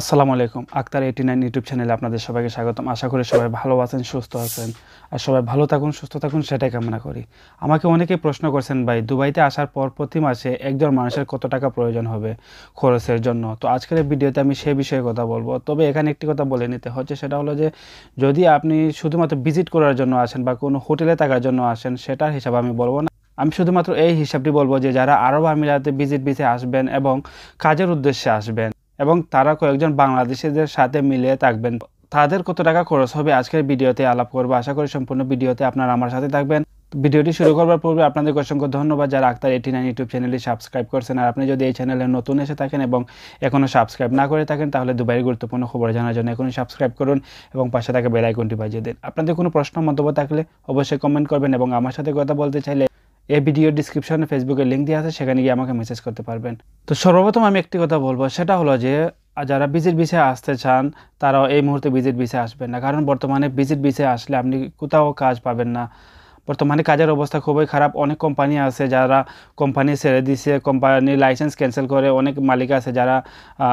আসসালামু আলাইকুম Akter eighty nine YouTube চ্যানেলে আপনাদের সবাইকে স্বাগতম আশা করি সবাই ভালো আছেন সুস্থ আছেন আর সবাই ভালো থাকুন সুস্থ থাকুন সেটাই কামনা করি আমাকে অনেকেই প্রশ্ন করছেন ভাই দুবাইতে আসার পর প্রতি মাসে একজন মানুষের কত টাকা প্রয়োজন হবে খরচের জন্য তো আজকের ভিডিওতে আমি সে বিষয়ে কথা বলবো তবে এখানে একটি কথা বলে নিতে হচ্ছে সেটা হলো যে যদি আপনি শুধুমাত্র ভিজিট করার জন্য আসেন বা কোনো হোটেলে থাকার জন্য আসেন সেটার হিসাব আমি বলবো না আমি শুধুমাত্র এই হিসাবটি বলবো যে যারা আরব আমিরাতে ভিজিট বিষে আসবেন এবং কাজের উদ্দেশ্যে আসবেন এবং তারা কয়েকজন বাংলাদেশিদের সাথে মিলিয়ে থাকবেন তাদের কত টাকা খরচ হবে আজকের ভিডিওতে আলাপ করবো আশা করি সম্পূর্ণ ভিডিওতে আপনারা আমার সাথে থাকবেন ভিডিওটি শুরু করবার পূর্বে আপনাদের অসংখ্য ধন্যবাদ যারা আক্তার এটি নাইন ইউটিউব চ্যানেলটি সাবস্ক্রাইব করছেন আর আপনি যদি এই চ্যানেলে নতুন এসে থাকেন এবং এখনও সাবস্ক্রাইব না করে থাকেন তাহলে দুবাইয়ের গুরুত্বপূর্ণ খবর জানার জন্য এখনই সাবস্ক্রাইব করুন এবং পাশে থাকা বেলাইকনটি বাজিয়ে দিন আপনাদের কোনো প্রশ্ন মন্তব্য থাকলে অবশ্যই কমেন্ট করবেন এবং আমার সাথে কথা বলতে চাইলে এই ভিডিওর ডিসক্রিপশনে ফেসবুকের লিঙ্ক দেওয়া আছে সেখানে গিয়ে আমাকে মেসেজ করতে পারবেন তো সর্বপ্রথম আমি একটি কথা বলবো সেটা হলো যে যারা ভিজিট বিষয়ে আসতে চান তারাও এই মুহূর্তে ভিজিট বিষয়ে আসবেন না কারণ বর্তমানে ভিজিট বিষয়ে আসলে আপনি কোথাও কাজ পাবেন না বর্তমানে কাজের অবস্থা খুবই খারাপ অনেক কোম্পানি আছে যারা কোম্পানি ছেড়ে দিছে কোম্পানির লাইসেন্স ক্যান্সেল করে অনেক মালিক আছে যারা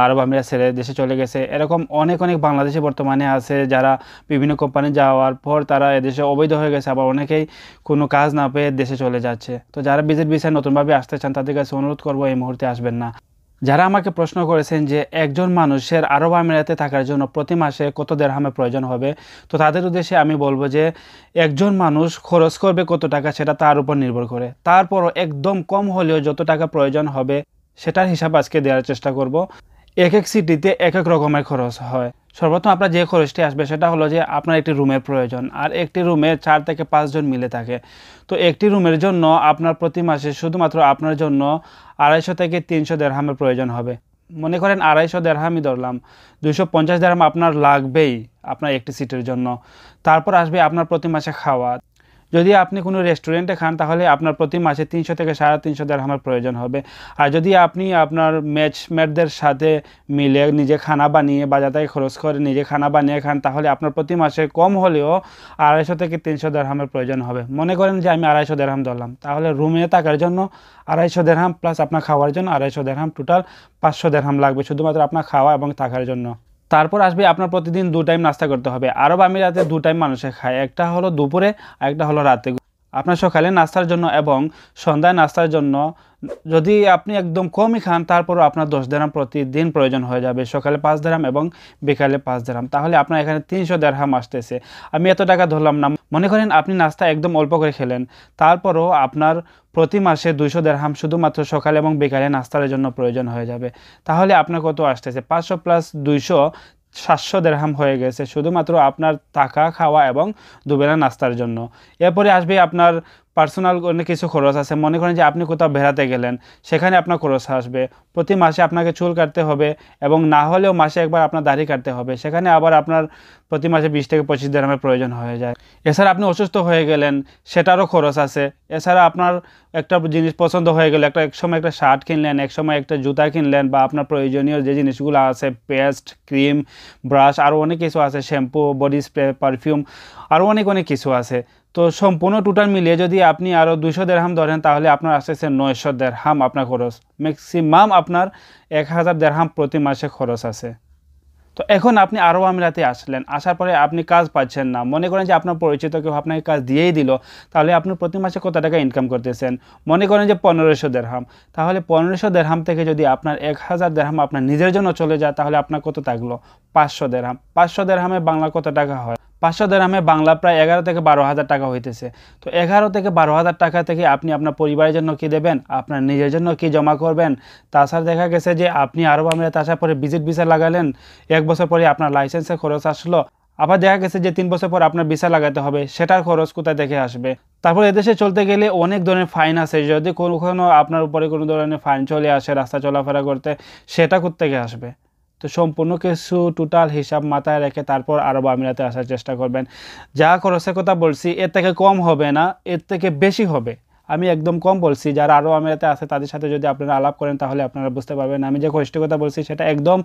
আরব আমিরা ছেড়ে দেশে চলে গেছে এরকম অনেক অনেক বাংলাদেশে বর্তমানে আছে যারা বিভিন্ন কোম্পানি যাওয়ার পর তারা এদেশে অবৈধ হয়ে গেছে আবার অনেকেই কোনো কাজ না পেয়ে দেশে চলে যাচ্ছে তো যারা বিজেট বিষয়ে নতুনভাবে আসতে চান তাদের কাছে অনুরোধ করবো এই মুহূর্তে আসবেন না যারা আমাকে প্রশ্ন করেছেন যে একজন মানুষের আরব আমিরাতে থাকার জন্য প্রতি মাসে কত হামে প্রয়োজন হবে তো তাদের উদ্দেশ্যে আমি বলবো যে একজন মানুষ খরচ করবে কত টাকা সেটা তার উপর নির্ভর করে তারপরও একদম কম হলেও যত টাকা প্রয়োজন হবে সেটার হিসাব আজকে দেওয়ার চেষ্টা করব এক এক সিটিতে এক এক রকমের খরচ হয় সর্বপ্রথম আপনার যে খরচটি আসবে সেটা হলো যে আপনার একটি রুমের প্রয়োজন আর একটি রুমে চার থেকে পাঁচজন মিলে থাকে তো একটি রুমের জন্য আপনার প্রতি মাসে শুধুমাত্র আপনার জন্য আড়াইশো থেকে তিনশো দেড়হামের প্রয়োজন হবে মনে করেন আড়াইশো দেড়হামই ধরলাম দুইশো পঞ্চাশ দেড়হাম আপনার লাগবেই আপনার একটি সিটের জন্য তারপর আসবে আপনার প্রতি মাসে খাওয়া যদি আপনি কোনো রেস্টুরেন্টে খান তাহলে আপনার প্রতি মাসে তিনশো থেকে সাড়ে তিনশো হামার প্রয়োজন হবে আর যদি আপনি আপনার ম্যাচমেটদের সাথে মিলে নিজে খানা বানিয়ে বাজার থেকে খরচ করে নিজে খানা বানিয়ে খান তাহলে আপনার প্রতি মাসে কম হলেও আড়াইশো থেকে তিনশো দেড়হামের প্রয়োজন হবে মনে করেন যে আমি আড়াইশো দেড়হাম ধরলাম তাহলে রুমে থাকার জন্য আড়াইশো দেড়হাম প্লাস আপনার খাওয়ার জন্য আড়াইশো দেড়হাম টোটাল পাঁচশো দেড়হাম লাগবে শুধুমাত্র আপনার খাওয়া এবং থাকার জন্য তারপর আসবে আপনার প্রতিদিন দু টাইম নাস্তা করতে হবে আরব আমিরাতে দু টাইম মানুষে খায় একটা হলো দুপুরে আর একটা হলো রাতে আপনার সকালে নাস্তার জন্য এবং সন্ধ্যায় নাস্তার জন্য যদি আপনি একদম কমই খান তারপরও আপনার দশ দেরাম প্রতিদিন প্রয়োজন হয়ে যাবে সকালে পাঁচ দেরাম এবং বিকালে পাঁচ দেরাম তাহলে আপনার এখানে তিনশো দেড়হাম আসতেছে আমি এত টাকা ধরলাম না মনে করেন আপনি নাস্তা একদম অল্প করে খেলেন তারপরও আপনার প্রতি মাসে দুইশো দেড়হাম শুধুমাত্র সকালে এবং বিকালে নাস্তার জন্য প্রয়োজন হয়ে যাবে তাহলে আপনার কত আসতেছে পাঁচশো প্লাস দুইশো সাতশো দেড়হাম হয়ে গেছে শুধুমাত্র আপনার থাকা খাওয়া এবং দুবেলা নাস্তার জন্য এরপরে আসবে আপনার পার্সোনাল অনেক কিছু খরচ আছে মনে করেন যে আপনি কোথাও বেড়াতে গেলেন সেখানে আপনার খরচ আসবে প্রতি মাসে আপনাকে চুল কাটতে হবে এবং না হলেও মাসে একবার আপনার দাড়ি কাটতে হবে সেখানে আবার আপনার প্রতি মাসে বিশ থেকে পঁচিশ দিনের প্রয়োজন হয়ে যায় এছাড়া আপনি অসুস্থ হয়ে গেলেন সেটারও খরচ আছে এছাড়া আপনার একটা জিনিস পছন্দ হয়ে গেলে একটা একসময় একটা শার্ট কিনলেন একসময় একটা জুতা কিনলেন বা আপনার প্রয়োজনীয় যে জিনিসগুলো আছে পেস্ট ক্রিম ব্রাশ আরও অনেক কিছু আছে শ্যাম্পু বডি স্প্রে পারফিউম আরও অনেক অনেক কিছু আছে তো সম্পূর্ণ টোটাল মিলিয়ে যদি আপনি আরও দুশো দেড়হাম ধরেন তাহলে আপনার আসতেছে নয়শো দেড়হাম আপনার খরচ ম্যাক্সিমাম আপনার এক হাজার দেড়হাম প্রতি মাসে খরচ আছে তো এখন আপনি আরও আমিরাতে আসলেন আসার পরে আপনি কাজ পাচ্ছেন না মনে করেন যে আপনার পরিচিত কেউ আপনাকে কাজ দিয়েই দিল তাহলে আপনি প্রতি মাসে কত টাকা ইনকাম করতেছেন মনে করেন যে পনেরোশো দেড়হাম তাহলে পনেরোশো দেড়হাম থেকে যদি আপনার এক হাজার দেড়হাম আপনার নিজের জন্য চলে যায় তাহলে আপনার কত থাকলো পাঁচশো দেড়হাম পাঁচশো দেড়হামে বাংলা কত টাকা হয় পাঁচশো গ্রামে বাংলা প্রায় এগারো থেকে বারো হাজার টাকা হইতেছে তো এগারো থেকে বারো হাজার টাকা থেকে আপনি আপনার পরিবারের জন্য কি দেবেন আপনার নিজের জন্য কি জমা করবেন তাছাড়া দেখা গেছে যে আপনি আরব আমরা আসার পরে ভিজিট ভিসা লাগালেন এক বছর পরে আপনার লাইসেন্সের খরচ আসলো আবার দেখা গেছে যে তিন বছর পর আপনার ভিসা লাগাতে হবে সেটার খরচ কোথায় দেখে আসবে তারপর এদেশে চলতে গেলে অনেক ধরনের ফাইন আছে যদি কোনো আপনার উপরে কোনো ধরনের ফাইন চলে আসে রাস্তা চলাফেরা করতে সেটা গিয়ে আসবে তো সম্পূর্ণ কিছু টোটাল হিসাব মাথায় রেখে তারপর আরব আমিরাতে আসার চেষ্টা করবেন যা খরচের কথা বলছি এর থেকে কম হবে না এর থেকে বেশি হবে আমি একদম কম বলছি যারা আরও আমেরাতে আছে তাদের সাথে যদি আপনারা আলাপ করেন তাহলে আপনারা বুঝতে পারবেন আমি যে কষ্টের কথা বলছি সেটা একদম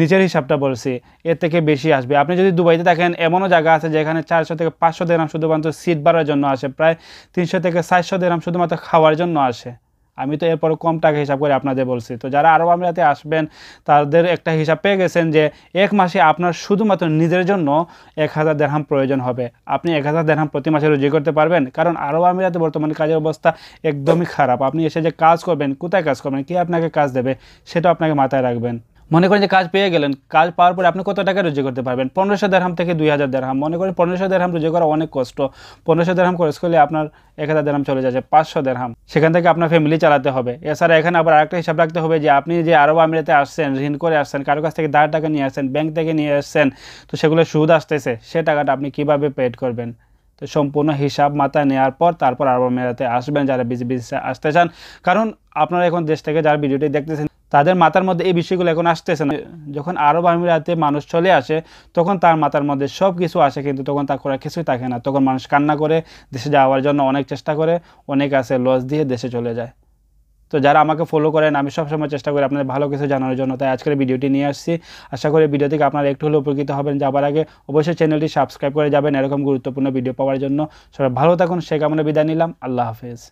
নিজের হিসাবটা বলছি এর থেকে বেশি আসবে আপনি যদি দুবাইতে থাকেন এমনও জায়গা আছে যেখানে চারশো থেকে পাঁচশো দেরাম শুধুমাত্র সিট বাড়ার জন্য আসে প্রায় তিনশো থেকে চারশো দেরাম শুধুমাত্র খাওয়ার জন্য আসে আমি তো এরপরে কম টাকা হিসাব করে আপনাদের বলছি তো যারা আরব আমিরাতে আসবেন তাদের একটা হিসাব পেয়ে গেছেন যে এক মাসে আপনার শুধুমাত্র নিজের জন্য এক হাজার দেড়হাম প্রয়োজন হবে আপনি এক হাজার দেড়হাম প্রতি মাসে রুজি করতে পারবেন কারণ আরব আমিরাতে বর্তমানে কাজের অবস্থা একদমই খারাপ আপনি এসে যে কাজ করবেন কোথায় কাজ করবেন কে আপনাকে কাজ দেবে সেটা আপনাকে মাথায় রাখবেন মনে করেন যে কাজ পেয়ে গেলেন কাজ পাওয়ার পরে আপনি কত টাকা রোজি করতে পারবেন পনেরোশো দেড়হাম থেকে দুই হাজার দেড়হাম মনে করেন পনেরোশো দেড়হাম রোজগার করা অনেক কষ্ট পনেরোশো দেড়হাম খরচ করলে আপনার এক হাজার দেড়হাম চলে যাচ্ছে পাঁচশো দেড়হাম সেখান থেকে আপনার ফ্যামিলি চালাতে হবে এছাড়া এখানে আবার আরেকটা হিসাব রাখতে হবে যে আপনি যে আরব আমিরাতে আসছেন ঋণ করে আসছেন কারো কাছ থেকে দাঁড় টাকা নিয়ে আসছেন ব্যাংক থেকে নিয়ে আসছেন তো সেগুলো সুদ আসতেছে সে টাকাটা আপনি কিভাবে পেড করবেন তো সম্পূর্ণ হিসাব মাথায় নেওয়ার পর তারপর আরব আমিরাতে আসবেন যারা বিজনেসে আসতে চান কারণ আপনারা এখন দেশ থেকে যারা ভিডিওটি দেখতেছেন তাদের মাথার মধ্যে এই বিষয়গুলো এখন আসতেছে না যখন আরব আমিরাতে মানুষ চলে আসে তখন তার মাথার মধ্যে সব কিছু আসে কিন্তু তখন তা করার কিছুই থাকে না তখন মানুষ কান্না করে দেশে যাওয়ার জন্য অনেক চেষ্টা করে অনেক আছে লস দিয়ে দেশে চলে যায় তো যারা আমাকে ফলো করেন আমি সবসময় চেষ্টা করি আপনাদের ভালো কিছু জানানোর জন্য তাই আজকের ভিডিওটি নিয়ে আসছি আশা করি ভিডিও থেকে আপনারা একটু হলেও উপকৃত হবেন যাবার আগে অবশ্যই চ্যানেলটি সাবস্ক্রাইব করে যাবেন এরকম গুরুত্বপূর্ণ ভিডিও পাওয়ার জন্য সবাই ভালো থাকুন সে কামনে বিদায় নিলাম আল্লাহ হাফেজ